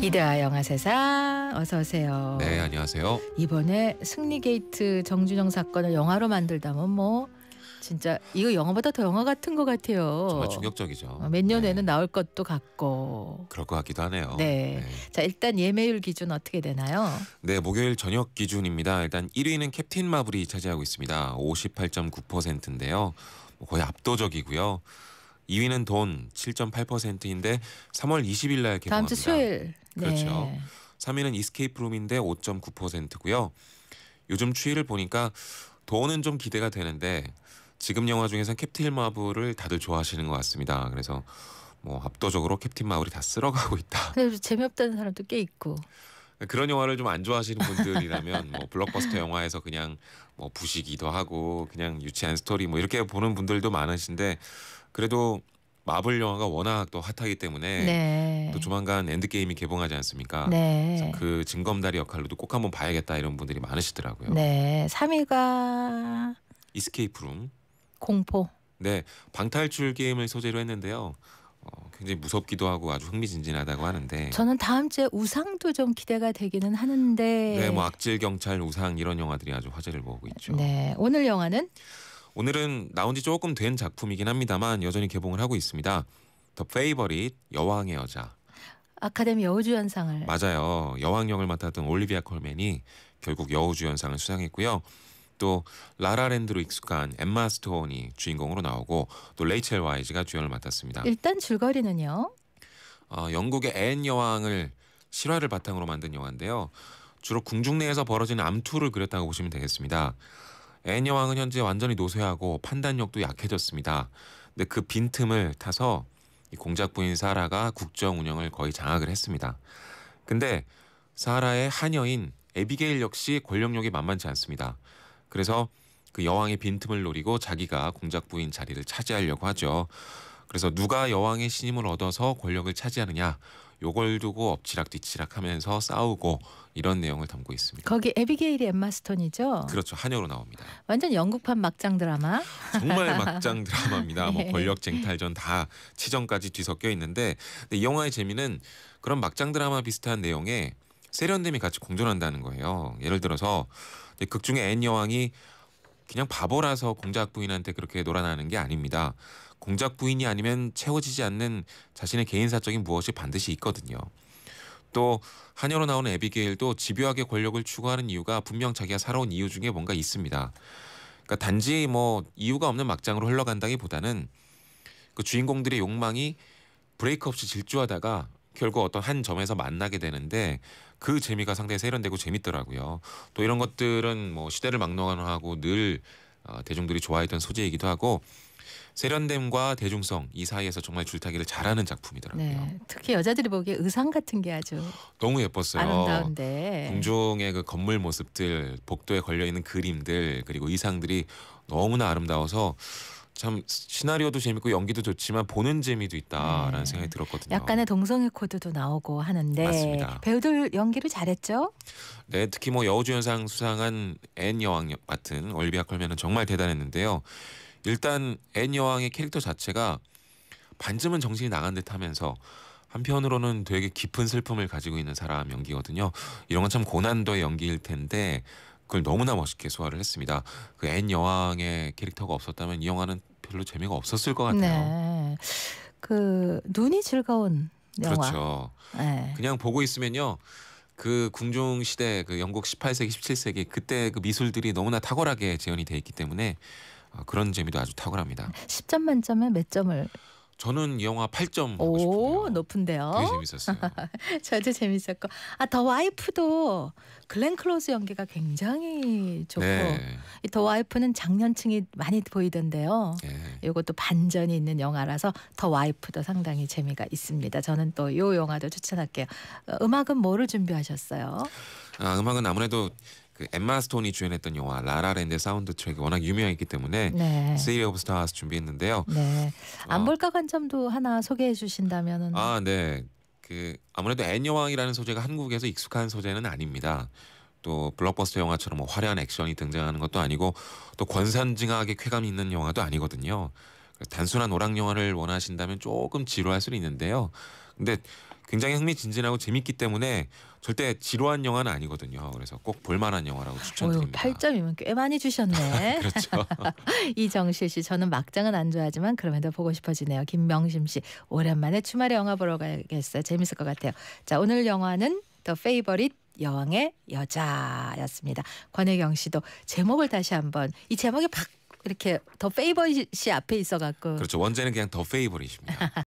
이대아 영화세상 어서 오세요. 네 안녕하세요. 이번에 승리 게이트 정준영 사건을 영화로 만들다면 뭐 진짜 이거 영화보다 더 영화 같은 것 같아요. 정말 충격적이죠. 어, 몇 년에는 네. 나올 것도 같고. 그럴 것 같기도 하네요. 네. 네. 자 일단 예매율 기준 어떻게 되나요? 네 목요일 저녁 기준입니다. 일단 1위는 캡틴 마블이 차지하고 있습니다. 58.9%인데요. 뭐 거의 압도적이고요. 2위는 돈 7.8%인데 3월 20일 날 개봉합니다. 다음 주 수요일. 네. 그렇죠. 네. 3위는 이스케이프 룸인데 5.9%고요. 요즘 추이를 보니까 돈은 좀 기대가 되는데 지금 영화 중에서 캡틴 마블을 다들 좋아하시는 것 같습니다. 그래서 뭐 압도적으로 캡틴 마블이 다 쓸어가고 있다. 그래서 재미없다는 사람도 꽤 있고. 그런 영화를 좀 안 좋아하시는 분들이라면 뭐 블록버스터 영화에서 그냥 뭐 부시기도 하고 그냥 유치한 스토리 뭐 이렇게 보는 분들도 많으신데 그래도 마블 영화가 워낙 또 핫하기 때문에 네. 또 조만간 엔드 게임이 개봉하지 않습니까? 네. 그 증검다리 역할로도 꼭 한번 봐야겠다 이런 분들이 많으시더라고요. 네, 3위가 이스케이프 룸. 공포. 네, 방탈출 게임을 소재로 했는데요. 어, 굉장히 무섭기도 하고 아주 흥미진진하다고 하는데 저는 다음 주에 우상도 좀 기대가 되기는 하는데 네, 뭐 악질 경찰 우상 이런 영화들이 아주 화제를 모으고 있죠. 네, 오늘 영화는 오늘은 나온 지 조금 된 작품이긴 합니다만 여전히 개봉을 하고 있습니다. 더 페이버릿 여왕의 여자. 아카데미 여우주연상을 맞아요. 여왕 역을 맡았던 올리비아 콜맨이 결국 여우주연상을 수상했고요. 또 라라랜드로 익숙한 엠마 스톤이 주인공으로 나오고 또 레이첼 와이즈가 주연을 맡았습니다. 일단 줄거리는요. 어, 영국의 앤 여왕을 실화를 바탕으로 만든 영화인데요. 주로 궁중 내에서 벌어지는 암투를 그렸다고 보시면 되겠습니다. 애녀 왕은 현재 완전히 노쇠하고 판단력도 약해졌습니다. 근데 그 빈틈을 타서 공작 부인 사라가 국정 운영을 거의 장악을 했습니다. 근데 사라의 하녀인 에비게일 역시 권력력이 만만치 않습니다. 그래서 그 여왕의 빈틈을 노리고 자기가 공작 부인 자리를 차지하려고 하죠. 그래서 누가 여왕의 신임을 얻어서 권력을 차지하느냐 요걸 두고 엎치락뒤치락 하면서 싸우고 이런 내용을 담고 있습니다. 거기 에비게일이 엠마 스톤이죠? 그렇죠. 한여로 나옵니다. 완전 영국판 막장 드라마. 정말 막장 드라마입니다. 뭐 예. 권력 쟁탈전 다 치정까지 뒤섞여 있는데 이 영화의 재미는 그런 막장 드라마 비슷한 내용에 세련됨이 같이 공존한다는 거예요. 예를 들어서 극중의 앤 여왕이 그냥 바보라서 공작 부인한테 그렇게 놀아나는 게 아닙니다. 공작 부인이 아니면 채워지지 않는 자신의 개인 사적인 무엇이 반드시 있거든요. 또 한여로 나오는 에비게일도 집요하게 권력을 추구하는 이유가 분명 자기가 살아온 이유 중에 뭔가 있습니다. 그러니까 단지 뭐 이유가 없는 막장으로 흘러간다기보다는 그 주인공들의 욕망이 브레이크 없이 질주하다가 결국 어떤 한 점에서 만나게 되는데 그 재미가 상당히 세련되고 재밌더라고요. 또 이런 것들은 뭐 시대를 막론하고 늘 어, 대중들이 좋아했던 소재이기도 하고 세련됨과 대중성 이 사이에서 정말 줄타기를 잘하는 작품이더라고요. 네, 특히 여자들이 보기에 의상 같은 게 아주 너무 예뻤어요. 아름다운데 궁중의 그 건물 모습들, 복도에 걸려 있는 그림들 그리고 의상들이 너무나 아름다워서 참 시나리오도 재밌고 연기도 좋지만 보는 재미도 있다라는 네. 생각이 들었거든요. 약간의 동성애 코드도 나오고 하는데 맞습니다. 배우들 연기를 잘했죠? 네, 특히 뭐 여우주연상 수상한 앤 여왕 같은 올비아 컬면은 정말 대단했는데요. 일단 앤 여왕의 캐릭터 자체가 반쯤은 정신이 나간 듯하면서 한편으로는 되게 깊은 슬픔을 가지고 있는 사람 연기거든요. 이런 건 참 고난도의 연기일 텐데 그걸 너무나 멋있게 소화를 했습니다. 그앤 여왕의 캐릭터가 없었다면 이 영화는 별로 재미가 없었을 것 같아요. 네. 그 눈이 즐거운 영화. 그렇죠. 네. 그냥 보고 있으면요. 그궁중 시대 그 영국 18세기 17세기 그때 그 미술들이 너무나 탁월하게 재현이 돼 있기 때문에 아, 그런 재미도 아주 탁월합니다. 10점 만점에 몇 점을? 저는 이 영화 8점 하고 싶은요 높은데요. 되게 재밌었어요. 저도 재밌었고 아더 와이프도 글렌 클로즈 연기가 굉장히 좋고 네. 더 와이프는 장년층이 많이 보이던데요. 네. 이것도 반전이 있는 영화라서 더 와이프도 상당히 재미가 있습니다. 저는 또 이 영화도 추천할게요. 어, 음악은 뭐를 준비하셨어요? 아, 음악은 아무래도 그 엠마 스톤이 주연했던 영화 라라랜드 사운드 트랙이 워낙 유명했기 때문에 네. City of 준비했는데요. 네. 어. 안 볼까 관점도 하나 소개해 주신다면은 아, 네. 그 아무래도 앤 여왕이라는 소재가 한국에서 익숙한 소재는 아닙니다. 또 블록버스터 영화처럼 뭐 화려한 액션이 등장하는 것도 아니고 또 권산징악의 쾌감 이 있는 영화도 아니거든요. 단순한 오락 영화를 원하신다면 조금 지루할 수는 있는데요. 근데 굉장히 흥미진진하고 재밌기 때문에 절대 지루한 영화는 아니거든요. 그래서 꼭 볼만한 영화라고 추천드립니다. 어휴, 8점이면 꽤 많이 주셨네. 그렇죠. 이정실 씨, 저는 막장은 안 좋아하지만 그럼에도 보고 싶어지네요. 김명심 씨, 오랜만에 주말에 영화 보러 가야겠어요. 재밌을 것 같아요. 자, 오늘 영화는 더 페이버릿 여왕의 여자였습니다. 권혜경 씨도 제목을 다시 한번 이 제목이 팍 이렇게 더 페이버릿이 앞에 있어갖고 그렇죠. 원제는 그냥 더 페이버릿입니다.